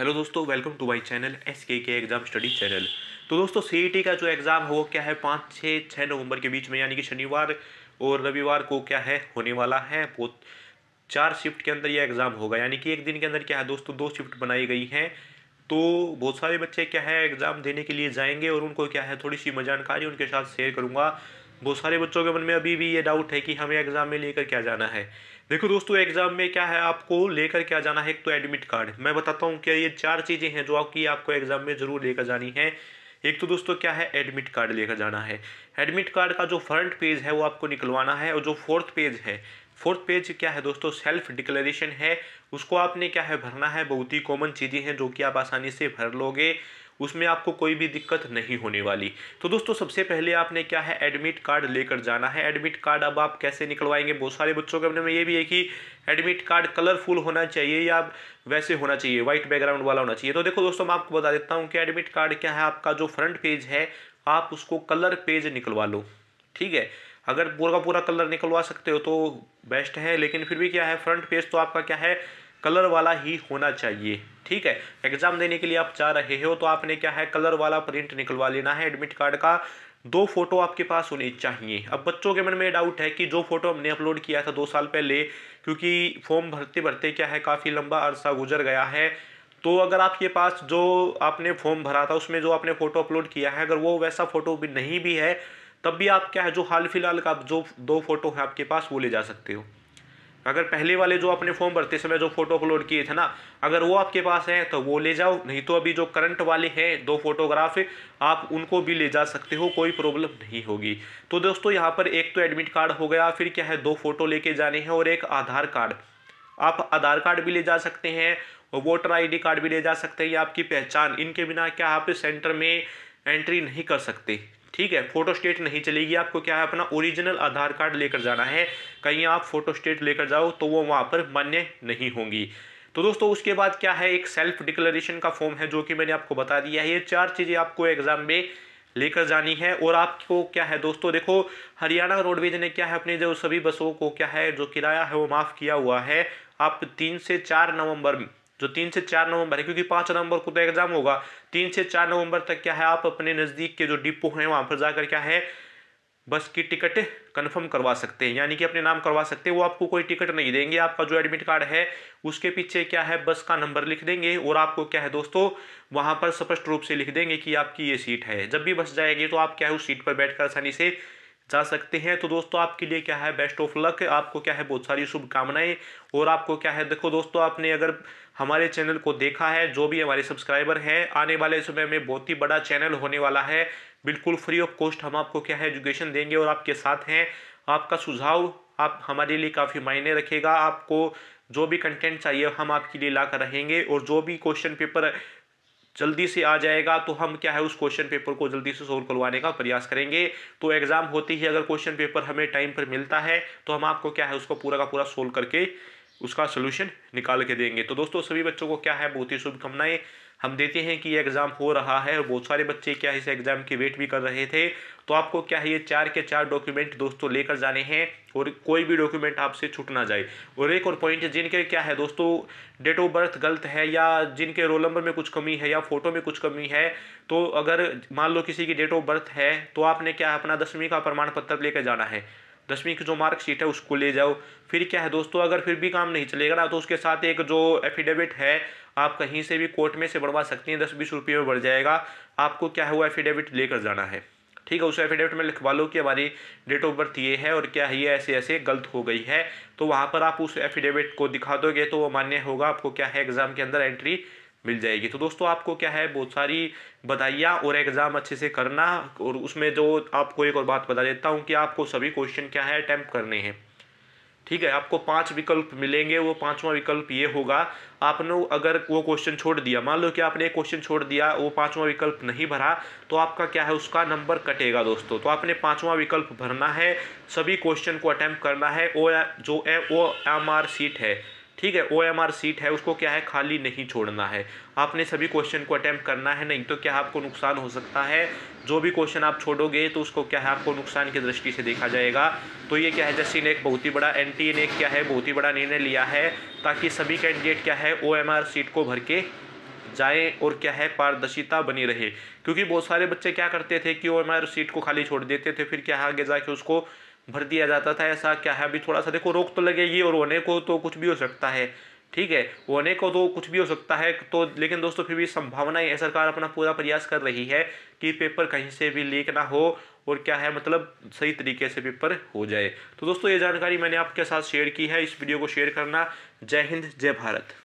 hello दोस्तों welcome to my channel S K K exam study channel तो दोस्तों सी e का जो एग्ज़ाम है वो क्या है पाँच छः छः नवंबर के बीच में यानी कि शनिवार और रविवार को क्या है होने वाला है वो चार शिफ्ट के अंदर ये एग्ज़ाम होगा यानी कि एक दिन के अंदर क्या है दोस्तों दो शिफ्ट बनाई गई हैं तो बहुत सारे बच्चे क्या है एग्ज़ाम देने के लिए जाएंगे और उनको क्या है थोड़ी सी मैं जानकारी उनके साथ शेयर करूँगा बहुत सारे बच्चों के मन में अभी भी ये डाउट है कि हमें एग्ज़ाम में लेकर क्या जाना है देखो दोस्तों एग्ज़ाम में क्या है आपको लेकर क्या जाना है एक तो एडमिट कार्ड मैं बताता हूँ क्या ये चार चीज़ें हैं जो आपकी आपको एग्ज़ाम में ज़रूर लेकर जानी है एक तो दोस्तों क्या है एडमिट कार्ड लेकर जाना है एडमिट कार्ड का जो फ्रंट पेज है वो आपको निकलवाना है और जो फोर्थ पेज है फोर्थ पेज क्या है दोस्तों सेल्फ डिक्लेरेशन है उसको आपने क्या है भरना है बहुत ही कॉमन चीज़ें हैं जो कि आप आसानी से भर लोगे उसमें आपको कोई भी दिक्कत नहीं होने वाली तो दोस्तों सबसे पहले आपने क्या है एडमिट कार्ड लेकर जाना है एडमिट कार्ड अब आप कैसे निकलवाएंगे बहुत सारे बच्चों के अपने में ये भी है कि एडमिट कार्ड कलरफुल होना चाहिए या वैसे होना चाहिए व्हाइट बैकग्राउंड वाला होना चाहिए तो देखो दोस्तों मैं आपको बता देता हूँ कि एडमिट कार्ड क्या है आपका जो फ्रंट पेज है आप उसको कलर पेज निकलवा लो ठीक है अगर पूरा का पूरा कलर निकलवा सकते हो तो बेस्ट है लेकिन फिर भी क्या है फ्रंट पेज तो आपका क्या है कलर वाला ही होना चाहिए ठीक है एग्जाम देने के लिए आप जा रहे हो तो आपने क्या है कलर वाला प्रिंट निकलवा लेना है एडमिट कार्ड का दो फोटो आपके पास होनी चाहिए अब बच्चों के मन में डाउट है कि जो फोटो हमने अपलोड किया था दो साल पहले क्योंकि फॉर्म भरते भरते क्या है काफ़ी लंबा अरसा गुजर गया है तो अगर आपके पास जो आपने फॉर्म भरा था उसमें जो आपने फ़ोटो अपलोड किया है अगर वो वैसा फ़ोटो भी नहीं भी है तब भी आप क्या है जो हाल फिलहाल का जो दो फोटो है आपके पास वो ले जा सकते हो अगर पहले वाले जो अपने फॉर्म भरते समय जो फोटो अपलोड किए थे ना अगर वो आपके पास हैं तो वो ले जाओ नहीं तो अभी जो करंट वाले हैं दो फोटोग्राफ आप उनको भी ले जा सकते हो कोई प्रॉब्लम नहीं होगी तो दोस्तों यहाँ पर एक तो एडमिट कार्ड हो गया फिर क्या है दो फोटो लेके जाने हैं और एक आधार कार्ड आप आधार कार्ड भी ले जा सकते हैं वोटर आई कार्ड भी ले जा सकते हैं या आपकी पहचान इनके बिना क्या आप सेंटर में एंट्री नहीं कर सकते ठीक है फोटो स्टेट नहीं चलेगी आपको क्या है अपना ओरिजिनल आधार कार्ड लेकर जाना है कहीं आप फोटो स्टेट लेकर जाओ तो वो वहाँ पर मान्य नहीं होंगी तो दोस्तों उसके बाद क्या है एक सेल्फ डिक्लेरेशन का फॉर्म है जो कि मैंने आपको बता दिया है ये चार चीज़ें आपको एग्जाम में लेकर जानी है और आपको क्या है दोस्तों देखो हरियाणा रोडवेज ने क्या है अपने जो सभी बसों को क्या है जो किराया है वो माफ़ किया हुआ है आप तीन से चार नवंबर जो तीन से चार नवंबर है क्योंकि पाँच नवंबर को तो एग्ज़ाम होगा तीन से चार नवंबर तक क्या है आप अपने नज़दीक के जो डिपो हैं वहाँ पर जाकर क्या है बस की टिकट कंफर्म करवा सकते हैं यानी कि अपने नाम करवा सकते हैं वो आपको कोई टिकट नहीं देंगे आपका जो एडमिट कार्ड है उसके पीछे क्या है बस का नंबर लिख देंगे और आपको क्या है दोस्तों वहाँ पर स्पष्ट रूप से लिख देंगे कि आपकी ये सीट है जब भी बस जाएगी तो आप क्या है उस सीट पर बैठकर आसानी से जा सकते हैं तो दोस्तों आपके लिए क्या है बेस्ट ऑफ लक आपको क्या है बहुत सारी शुभकामनाएं और आपको क्या है देखो दोस्तों आपने अगर हमारे चैनल को देखा है जो भी हमारे सब्सक्राइबर हैं आने वाले समय में बहुत ही बड़ा चैनल होने वाला है बिल्कुल फ्री ऑफ कॉस्ट हम आपको क्या है एजुकेशन देंगे और आपके साथ हैं आपका सुझाव आप हमारे लिए काफ़ी मायने रखेगा आपको जो भी कंटेंट चाहिए हम आपके लिए ला कर रहेंगे और जो भी क्वेश्चन पेपर जल्दी से आ जाएगा तो हम क्या है उस क्वेश्चन पेपर को जल्दी से सोल्व करवाने का प्रयास करेंगे तो एग्जाम होते ही अगर क्वेश्चन पेपर हमें टाइम पर मिलता है तो हम आपको क्या है उसको पूरा का पूरा सोल्व करके उसका सोल्यूशन निकाल के देंगे तो दोस्तों सभी बच्चों को क्या है बहुत ही शुभकामनाएं हम देते हैं कि ये एग्ज़ाम हो रहा है और बहुत सारे बच्चे क्या इस एग्ज़ाम की वेट भी कर रहे थे तो आपको क्या है ये चार के चार डॉक्यूमेंट दोस्तों लेकर जाने हैं और कोई भी डॉक्यूमेंट आपसे छूट ना जाए और एक और पॉइंट जिनके क्या है दोस्तों डेट ऑफ बर्थ गलत है या जिनके रोल नंबर में कुछ कमी है या फोटो में कुछ कमी है तो अगर मान लो किसी की डेट ऑफ बर्थ है तो आपने क्या अपना दसवीं का प्रमाण पत्र लेकर जाना है दसवीं की जो मार्कशीट है उसको ले जाओ फिर क्या है दोस्तों अगर फिर भी काम नहीं चलेगा ना तो उसके साथ एक जो एफिडेविट है आप कहीं से भी कोर्ट में से बढ़वा सकती हैं दस बीस रुपये में बढ़ जाएगा आपको क्या है वो एफिडेविट लेकर जाना है ठीक है उस एफिडेविट में लिखवा लो कि हमारी डेट ऑफ बर्थ ये है और क्या है ये ऐसे ऐसे गलत हो गई है तो वहाँ पर आप उस एफिडेविट को दिखा दोगे तो वो मान्य होगा आपको क्या है एग्ज़ाम के अंदर एंट्री मिल जाएगी तो दोस्तों आपको क्या है बहुत सारी बधाइयाँ और एग्ज़ाम अच्छे से करना और उसमें जो आपको एक और बात बता देता हूँ कि आपको सभी क्वेश्चन क्या है अटैम्प्ट करने हैं ठीक है आपको पांच विकल्प मिलेंगे वो पांचवा विकल्प ये होगा आपने अगर वो क्वेश्चन छोड़ दिया मान लो कि आपने एक क्वेश्चन छोड़ दिया वो पांचवा विकल्प नहीं भरा तो आपका क्या है उसका नंबर कटेगा दोस्तों तो आपने पांचवा विकल्प भरना है सभी क्वेश्चन को अटैम्प्ट करना है वो जो है वो एम आर सीट है ठीक है ओ एम आर सीट है उसको क्या है खाली नहीं छोड़ना है आपने सभी क्वेश्चन को अटैम्प्ट करना है नहीं तो क्या आपको नुकसान हो सकता है जो भी क्वेश्चन आप छोड़ोगे तो उसको क्या है आपको नुकसान की दृष्टि से देखा जाएगा तो ये क्या है जैसे ने एक बहुत ही बड़ा एन टी ने क्या है बहुत ही बड़ा निर्णय लिया है ताकि सभी कैंडिडेट क्या है ओ एम आर सीट को भर के जाए और क्या है पारदर्शिता बनी रहे क्योंकि बहुत सारे बच्चे क्या करते थे कि ओ एम आर सीट को खाली छोड़ देते थे फिर क्या आगे जाके उसको भर दिया जाता था ऐसा क्या है अभी थोड़ा सा देखो रोक तो लगेगी और होने को तो कुछ भी हो सकता है ठीक है होने को तो कुछ भी हो सकता है तो लेकिन दोस्तों फिर भी संभावना है सरकार अपना पूरा प्रयास कर रही है कि पेपर कहीं से भी लीक ना हो और क्या है मतलब सही तरीके से पेपर हो जाए तो दोस्तों ये जानकारी मैंने आपके साथ शेयर की है इस वीडियो को शेयर करना जय हिंद जय भारत